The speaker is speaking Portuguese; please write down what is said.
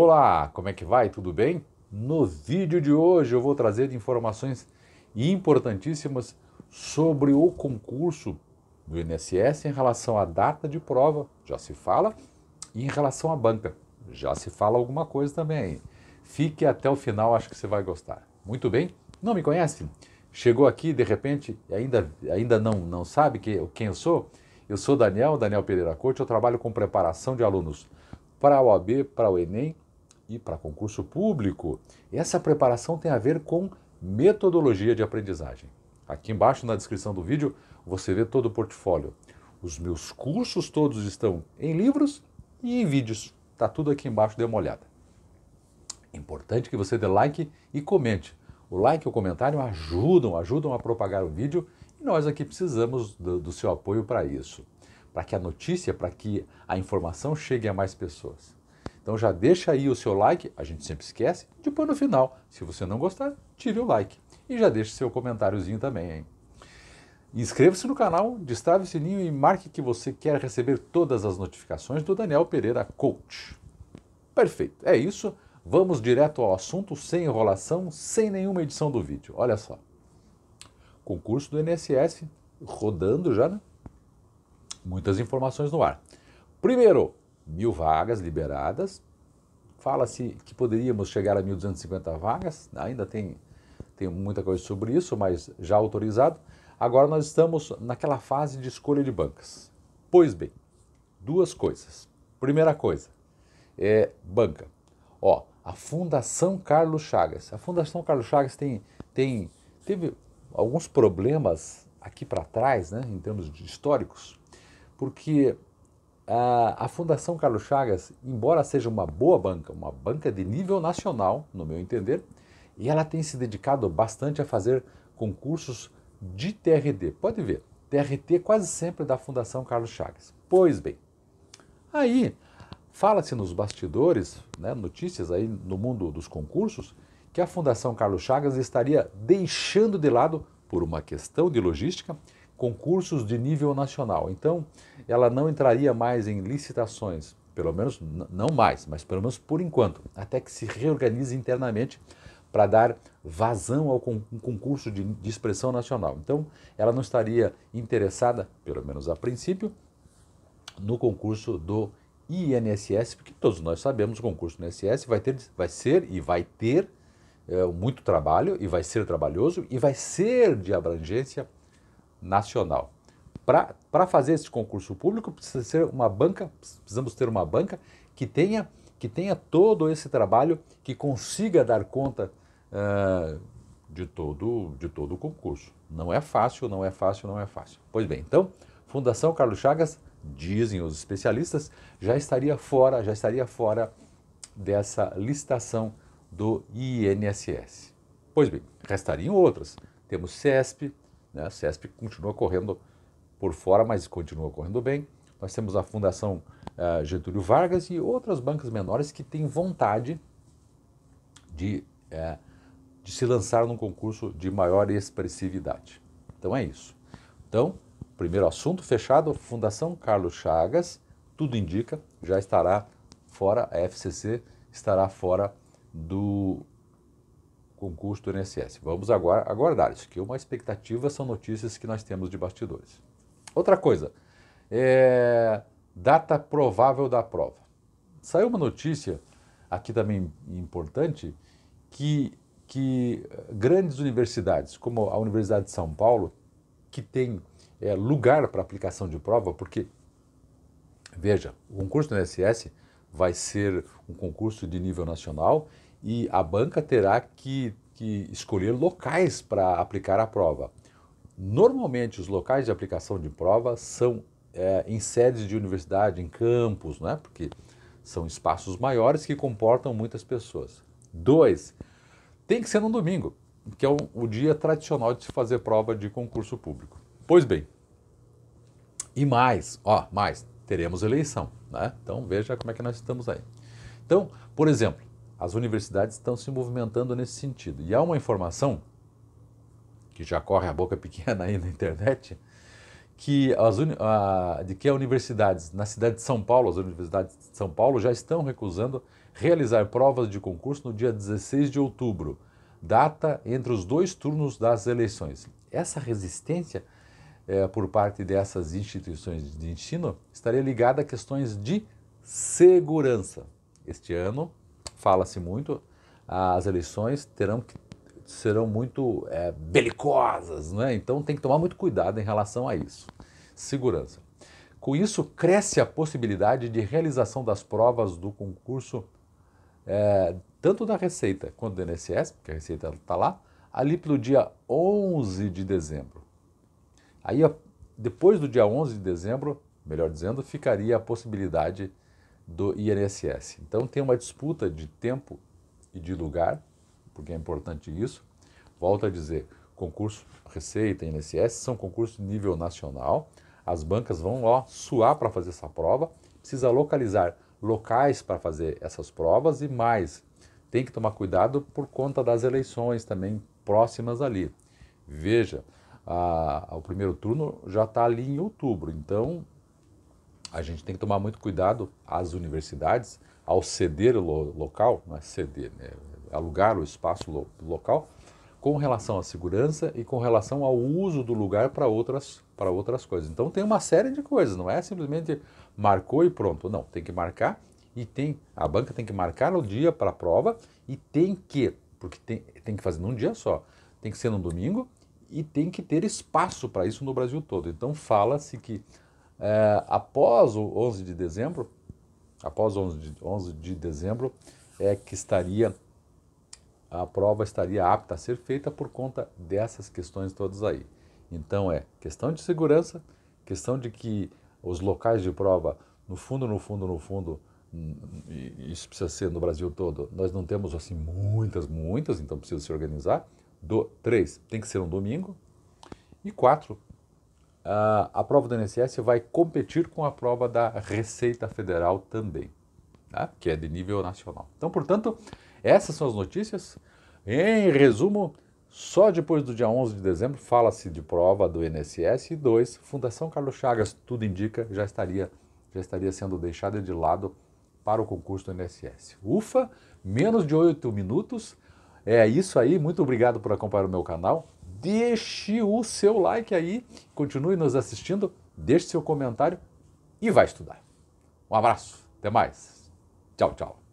Olá, como é que vai? Tudo bem? No vídeo de hoje eu vou trazer informações importantíssimas sobre o concurso do INSS em relação à data de prova, já se fala, e em relação à banca, já se fala alguma coisa também aí. Fique até o final, acho que você vai gostar. Muito bem? Não me conhece? Chegou aqui de repente e ainda, ainda não, não sabe que, quem eu sou? Eu sou Daniel, Daniel Pereira Corte, eu trabalho com preparação de alunos para a OAB, para o Enem e para concurso público, essa preparação tem a ver com metodologia de aprendizagem. Aqui embaixo na descrição do vídeo você vê todo o portfólio. Os meus cursos todos estão em livros e em vídeos. Tá tudo aqui embaixo, dê uma olhada. Importante que você dê like e comente. O like e o comentário ajudam, ajudam a propagar o vídeo e nós aqui precisamos do, do seu apoio para isso, para que a notícia, para que a informação chegue a mais pessoas. Então já deixa aí o seu like, a gente sempre esquece. Depois no final, se você não gostar, tire o like. E já deixa seu comentáriozinho também, hein? Inscreva-se no canal, destrave o sininho e marque que você quer receber todas as notificações do Daniel Pereira Coach. Perfeito, é isso. Vamos direto ao assunto, sem enrolação, sem nenhuma edição do vídeo. Olha só. Concurso do INSS rodando já, né? Muitas informações no ar. Primeiro, mil vagas liberadas. Fala-se que poderíamos chegar a 1.250 vagas, ainda tem, tem muita coisa sobre isso, mas já autorizado. Agora nós estamos naquela fase de escolha de bancas. Pois bem, duas coisas. Primeira coisa é banca. Ó, a Fundação Carlos Chagas. A Fundação Carlos Chagas tem, tem teve alguns problemas aqui para trás, né, em termos históricos, porque a Fundação Carlos Chagas, embora seja uma boa banca, uma banca de nível nacional, no meu entender, e ela tem se dedicado bastante a fazer concursos de TRT. Pode ver, TRT quase sempre da Fundação Carlos Chagas. Pois bem, aí fala-se nos bastidores, né, notícias aí no mundo dos concursos, que a Fundação Carlos Chagas estaria deixando de lado, por uma questão de logística, concursos de nível nacional. Então, ela não entraria mais em licitações, pelo menos não mais, mas pelo menos por enquanto, até que se reorganize internamente para dar vazão ao con um concurso de, de expressão nacional. Então, ela não estaria interessada, pelo menos a princípio, no concurso do INSS, porque todos nós sabemos o concurso do INSS vai ter, vai ser e vai ter é, muito trabalho e vai ser trabalhoso e vai ser de abrangência nacional. Para fazer esse concurso público, precisa ser uma banca, precisamos ter uma banca que tenha, que tenha todo esse trabalho, que consiga dar conta uh, de, todo, de todo o concurso. Não é fácil, não é fácil, não é fácil. Pois bem, então, Fundação Carlos Chagas, dizem os especialistas, já estaria fora, já estaria fora dessa licitação do INSS. Pois bem, restariam outras. Temos CESP, né? A CESP continua correndo por fora, mas continua correndo bem. Nós temos a Fundação uh, Getúlio Vargas e outras bancas menores que têm vontade de, uh, de se lançar num concurso de maior expressividade. Então é isso. Então, primeiro assunto fechado, Fundação Carlos Chagas, tudo indica, já estará fora, a FCC estará fora do concurso do INSS. Vamos agora aguardar. Isso que uma expectativa são notícias que nós temos de bastidores. Outra coisa, é... data provável da prova. Saiu uma notícia aqui também importante que, que eh, grandes universidades, como a Universidade de São Paulo, que tem é, lugar para aplicação de prova, porque, veja, o concurso do INSS vai ser um concurso de nível nacional e a banca terá que, que escolher locais para aplicar a prova. Normalmente, os locais de aplicação de prova são é, em sedes de universidade, em campus, né? porque são espaços maiores que comportam muitas pessoas. Dois, tem que ser no domingo, que é o, o dia tradicional de se fazer prova de concurso público. Pois bem, e mais, ó, mais, teremos eleição, né? Então veja como é que nós estamos aí. Então, por exemplo, as universidades estão se movimentando nesse sentido. E há uma informação, que já corre a boca pequena aí na internet, que as a, de que as universidades na cidade de São Paulo, as universidades de São Paulo já estão recusando realizar provas de concurso no dia 16 de outubro, data entre os dois turnos das eleições. Essa resistência é, por parte dessas instituições de ensino estaria ligada a questões de segurança. Este ano, fala-se muito, as eleições terão que, serão muito é, belicosas, né? então tem que tomar muito cuidado em relação a isso. Segurança. Com isso, cresce a possibilidade de realização das provas do concurso, é, tanto da Receita quanto do INSS, porque a Receita está lá, ali pelo dia 11 de dezembro. Aí, depois do dia 11 de dezembro, melhor dizendo, ficaria a possibilidade de do INSS. Então tem uma disputa de tempo e de lugar, porque é importante isso. Volto a dizer, concurso Receita e INSS são concursos de nível nacional. As bancas vão lá suar para fazer essa prova, precisa localizar locais para fazer essas provas e mais. Tem que tomar cuidado por conta das eleições também próximas ali. Veja, a, o primeiro turno já está ali em outubro, então a gente tem que tomar muito cuidado, as universidades, ao ceder o lo local, não é ceder, né? alugar o espaço lo local, com relação à segurança e com relação ao uso do lugar para outras, para outras coisas. Então tem uma série de coisas, não é simplesmente marcou e pronto. Não, tem que marcar e tem, a banca tem que marcar o dia para a prova e tem que, porque tem, tem que fazer num dia só, tem que ser num domingo e tem que ter espaço para isso no Brasil todo. Então fala-se que é, após o 11 de dezembro, após 11 de, 11 de dezembro, é que estaria a prova estaria apta a ser feita por conta dessas questões todas aí. Então é questão de segurança, questão de que os locais de prova, no fundo, no fundo, no fundo, isso precisa ser no Brasil todo. Nós não temos assim muitas, muitas, então precisa se organizar. Do, três, tem que ser um domingo. E quatro, a prova do INSS vai competir com a prova da Receita Federal também, né? que é de nível nacional. Então, portanto, essas são as notícias. Em resumo, só depois do dia 11 de dezembro fala-se de prova do INSS e 2, Fundação Carlos Chagas, tudo indica, já estaria, já estaria sendo deixada de lado para o concurso do INSS. Ufa, menos de 8 minutos. É isso aí, muito obrigado por acompanhar o meu canal deixe o seu like aí, continue nos assistindo, deixe seu comentário e vá estudar. Um abraço, até mais. Tchau, tchau.